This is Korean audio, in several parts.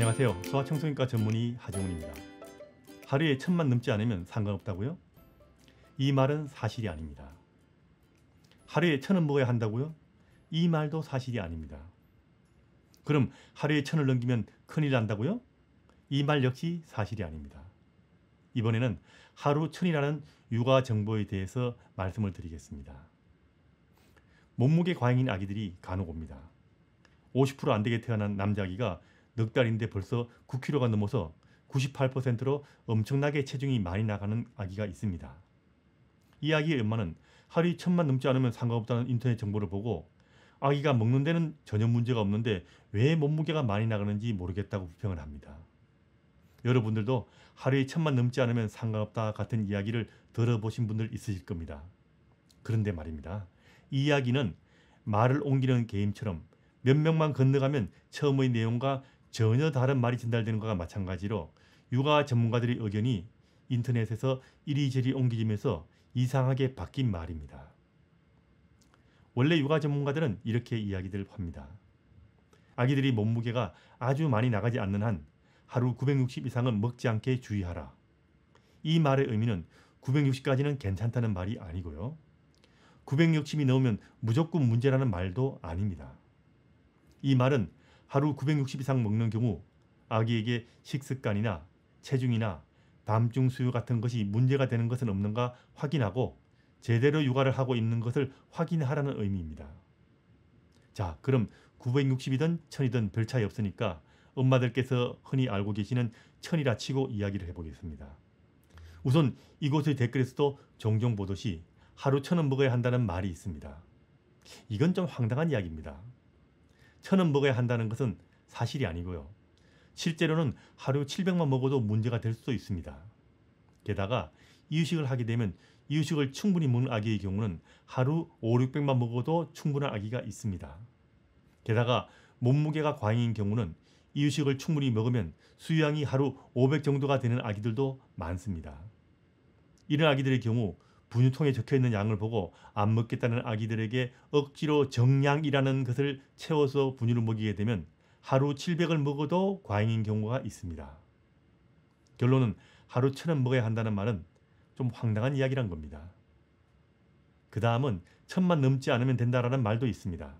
안녕하세요. 소아청소년과 전문의 하정훈입니다. 하루에 천만 넘지 않으면 상관없다고요? 이 말은 사실이 아닙니다. 하루에 천은 먹어야 한다고요? 이 말도 사실이 아닙니다. 그럼 하루에 천을 넘기면 큰일 난다고요? 이 말 역시 사실이 아닙니다. 이번에는 하루 천이라는 육아 정보에 대해서 말씀을 드리겠습니다. 몸무게 과잉인 아기들이 간혹 옵니다. 50%안 되게 태어난 남자아기가 넉 달인데 벌써 9kg가 넘어서 98%로 엄청나게 체중이 많이 나가는 아기가 있습니다. 이 아기의 엄마는 하루에 천만 넘지 않으면 상관없다는 인터넷 정보를 보고 아기가 먹는 데는 전혀 문제가 없는데 왜 몸무게가 많이 나가는지 모르겠다고 불평을 합니다. 여러분들도 하루에 천만 넘지 않으면 상관없다 같은 이야기를 들어보신 분들 있으실 겁니다. 그런데 말입니다. 이 이야기는 말을 옮기는 게임처럼 몇 명만 건너가면 처음의 내용과 전혀 다른 말이 전달되는 것과 마찬가지로 육아 전문가들의 의견이 인터넷에서 이리저리 옮기지면서 이상하게 바뀐 말입니다. 원래 육아 전문가들은 이렇게 이야기들 합니다. 아기들이 몸무게가 아주 많이 나가지 않는 한 하루 960 이상은 먹지 않게 주의하라. 이 말의 의미는 960까지는 괜찮다는 말이 아니고요. 960이 넘으면 무조건 문제라는 말도 아닙니다. 이 말은 하루 960 이상 먹는 경우 아기에게 식습관이나 체중이나 밤중 수유 같은 것이 문제가 되는 것은 없는가 확인하고 제대로 육아를 하고 있는 것을 확인하라는 의미입니다. 자, 그럼 960이든 1000이든 별 차이 없으니까 엄마들께서 흔히 알고 계시는 1000이라 치고 이야기를 해보겠습니다. 우선 이곳의 댓글에서도 종종 보듯이 하루 1000원 먹어야 한다는 말이 있습니다. 이건 좀 황당한 이야기입니다. 천원 먹어야 한다는 것은 사실이 아니고요. 실제로는 하루 700만 먹어도 문제가 될 수도 있습니다. 게다가 이유식을 하게 되면 이유식을 충분히 먹는 아기의 경우는 하루 5, 600만 먹어도 충분한 아기가 있습니다. 게다가 몸무게가 과잉인 경우는 이유식을 충분히 먹으면 수유량이 하루 500 정도가 되는 아기들도 많습니다. 이런 아기들의 경우 분유통에 적혀 있는 양을 보고 안 먹겠다는 아기들에게 억지로 정량이라는 것을 채워서 분유를 먹이게 되면 하루 700을 먹어도 과잉인 경우가 있습니다. 결론은 하루 천원 먹어야 한다는 말은 좀 황당한 이야기란 겁니다. 그 다음은 천만 넘지 않으면 된다라는 말도 있습니다.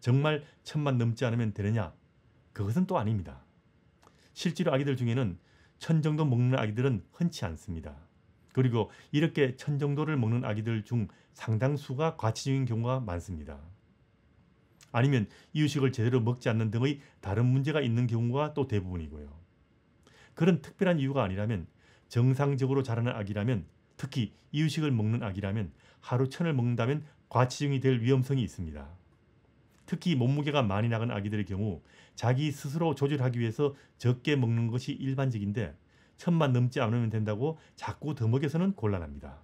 정말 천만 넘지 않으면 되느냐? 그것은 또 아닙니다. 실제로 아기들 중에는 천 정도 먹는 아기들은 흔치 않습니다. 그리고 이렇게 천 정도를 먹는 아기들 중 상당수가 과치중인 경우가 많습니다. 아니면 이유식을 제대로 먹지 않는 등의 다른 문제가 있는 경우가 또 대부분이고요. 그런 특별한 이유가 아니라면 정상적으로 자라는 아기라면 특히 이유식을 먹는 아기라면 하루 천을 먹는다면 과치중이될 위험성이 있습니다. 특히 몸무게가 많이 나간 아기들의 경우 자기 스스로 조절하기 위해서 적게 먹는 것이 일반적인데 천만 넘지 않으면 된다고 자꾸 더 먹여서는 곤란합니다.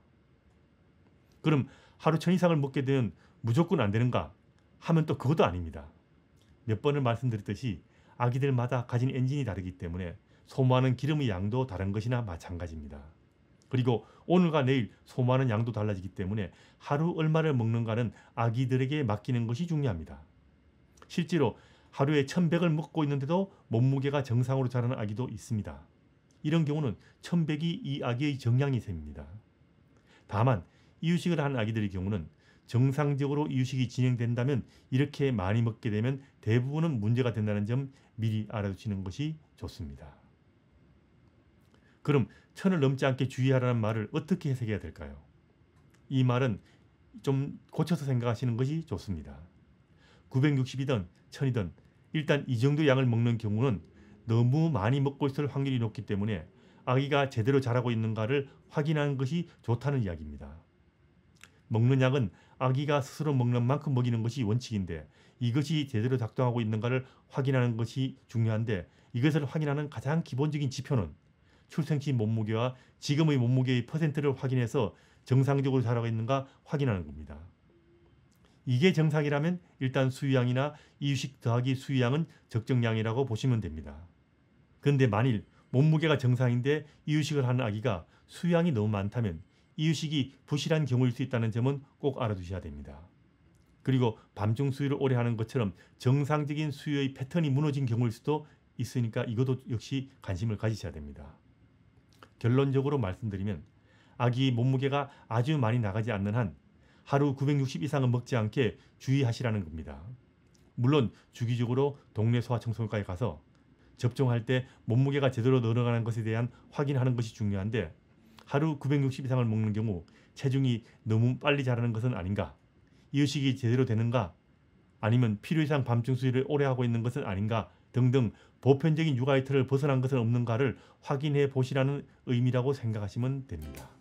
그럼 하루 천 이상을 먹게 되면 무조건 안 되는가 하면 또 그것도 아닙니다. 몇 번을 말씀드렸듯이 아기들마다 가진 엔진이 다르기 때문에 소모하는 기름의 양도 다른 것이나 마찬가지입니다. 그리고 오늘과 내일 소모하는 양도 달라지기 때문에 하루 얼마를 먹는가는 아기들에게 맡기는 것이 중요합니다. 실제로 하루에 1100을 먹고 있는데도 몸무게가 정상으로 자라는 아기도 있습니다. 이런 경우는 천백이 이 아기의 정량이 셈입니다. 다만 이유식을 하는 아기들의 경우는 정상적으로 이유식이 진행된다면 이렇게 많이 먹게 되면 대부분은 문제가 된다는 점 미리 알아두시는 것이 좋습니다. 그럼 천을 넘지 않게 주의하라는 말을 어떻게 해석해야 될까요? 이 말은 좀 고쳐서 생각하시는 것이 좋습니다. 960이든 천이든 일단 이 정도 양을 먹는 경우는 너무 많이 먹고 있을 확률이 높기 때문에 아기가 제대로 자라고 있는가를 확인하는 것이 좋다는 이야기입니다. 먹는 약은 아기가 스스로 먹는 만큼 먹이는 것이 원칙인데 이것이 제대로 작동하고 있는가를 확인하는 것이 중요한데 이것을 확인하는 가장 기본적인 지표는 출생시 몸무게와 지금의 몸무게의 퍼센트를 확인해서 정상적으로 자라고 있는가 확인하는 겁니다. 이게 정상이라면 일단 수유양이나 이유식 더하기 수유양은 적정량이라고 보시면 됩니다. 그런데 만일 몸무게가 정상인데 이유식을 하는 아기가 수양이 너무 많다면 이유식이 부실한 경우일 수 있다는 점은 꼭 알아두셔야 됩니다. 그리고 밤중 수유를 오래 하는 것처럼 정상적인 수유의 패턴이 무너진 경우일 수도 있으니까 이것도 역시 관심을 가지셔야 됩니다. 결론적으로 말씀드리면 아기 몸무게가 아주 많이 나가지 않는 한 하루 960 이상은 먹지 않게 주의하시라는 겁니다. 물론 주기적으로 동네 소아청소년과에 가서 접종할 때 몸무게가 제대로 늘어나는 것에 대한 확인하는 것이 중요한데 하루 960 이상을 먹는 경우 체중이 너무 빨리 자라는 것은 아닌가? 이유식이 제대로 되는가? 아니면 필요 이상 밤중 수유를 오래 하고 있는 것은 아닌가? 등등 보편적인 육아 이트를 벗어난 것은 없는가를 확인해 보시라는 의미라고 생각하시면 됩니다.